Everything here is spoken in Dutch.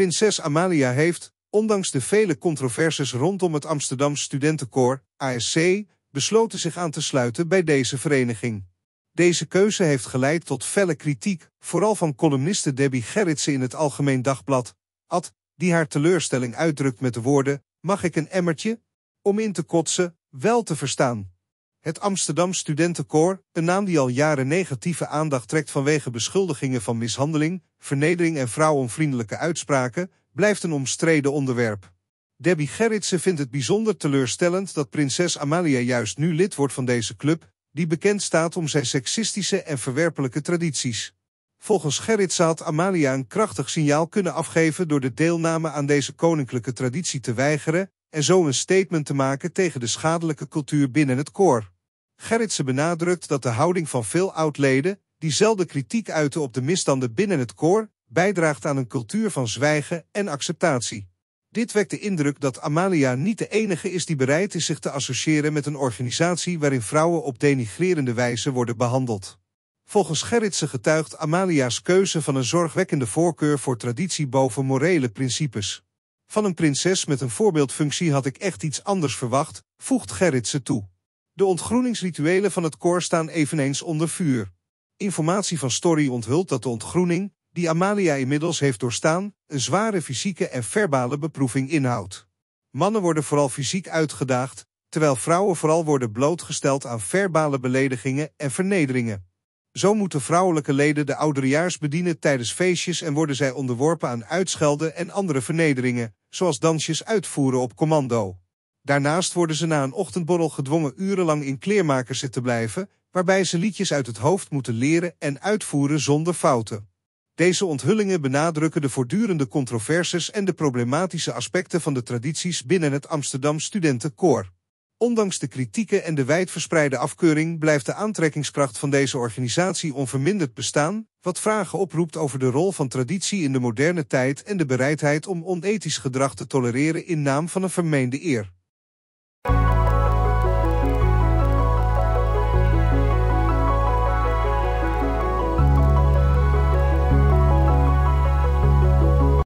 Prinses Amalia heeft, ondanks de vele controversies rondom het Amsterdam Studentenkoor, ASC, besloten zich aan te sluiten bij deze vereniging. Deze keuze heeft geleid tot felle kritiek, vooral van columniste Debbie Gerritsen in het Algemeen Dagblad, Ad, die haar teleurstelling uitdrukt met de woorden, mag ik een emmertje? Om in te kotsen, wel te verstaan. Het Amsterdam Studentenkoor, een naam die al jaren negatieve aandacht trekt vanwege beschuldigingen van mishandeling, vernedering en vrouwenvriendelijke uitspraken, blijft een omstreden onderwerp. Debbie Gerritsen vindt het bijzonder teleurstellend dat prinses Amalia juist nu lid wordt van deze club, die bekend staat om zijn seksistische en verwerpelijke tradities. Volgens Gerritsen had Amalia een krachtig signaal kunnen afgeven door de deelname aan deze koninklijke traditie te weigeren en zo een statement te maken tegen de schadelijke cultuur binnen het koor. Gerritsen benadrukt dat de houding van veel oudleden, die zelden kritiek uiten op de misstanden binnen het koor, bijdraagt aan een cultuur van zwijgen en acceptatie. Dit wekt de indruk dat Amalia niet de enige is die bereid is zich te associëren met een organisatie waarin vrouwen op denigrerende wijze worden behandeld. Volgens Gerritsen getuigt Amalia's keuze van een zorgwekkende voorkeur voor traditie boven morele principes. Van een prinses met een voorbeeldfunctie had ik echt iets anders verwacht, voegt Gerritsen toe. De ontgroeningsrituelen van het koor staan eveneens onder vuur. Informatie van Story onthult dat de ontgroening, die Amalia inmiddels heeft doorstaan, een zware fysieke en verbale beproeving inhoudt. Mannen worden vooral fysiek uitgedaagd, terwijl vrouwen vooral worden blootgesteld aan verbale beledigingen en vernederingen. Zo moeten vrouwelijke leden de ouderejaars bedienen tijdens feestjes en worden zij onderworpen aan uitschelden en andere vernederingen, zoals dansjes uitvoeren op commando. Daarnaast worden ze na een ochtendborrel gedwongen urenlang in kleermakers te blijven, waarbij ze liedjes uit het hoofd moeten leren en uitvoeren zonder fouten. Deze onthullingen benadrukken de voortdurende controversies en de problematische aspecten van de tradities binnen het Amsterdam Studentenkoor. Ondanks de kritieken en de wijdverspreide afkeuring blijft de aantrekkingskracht van deze organisatie onverminderd bestaan, wat vragen oproept over de rol van traditie in de moderne tijd en de bereidheid om onethisch gedrag te tolereren in naam van een vermeende eer.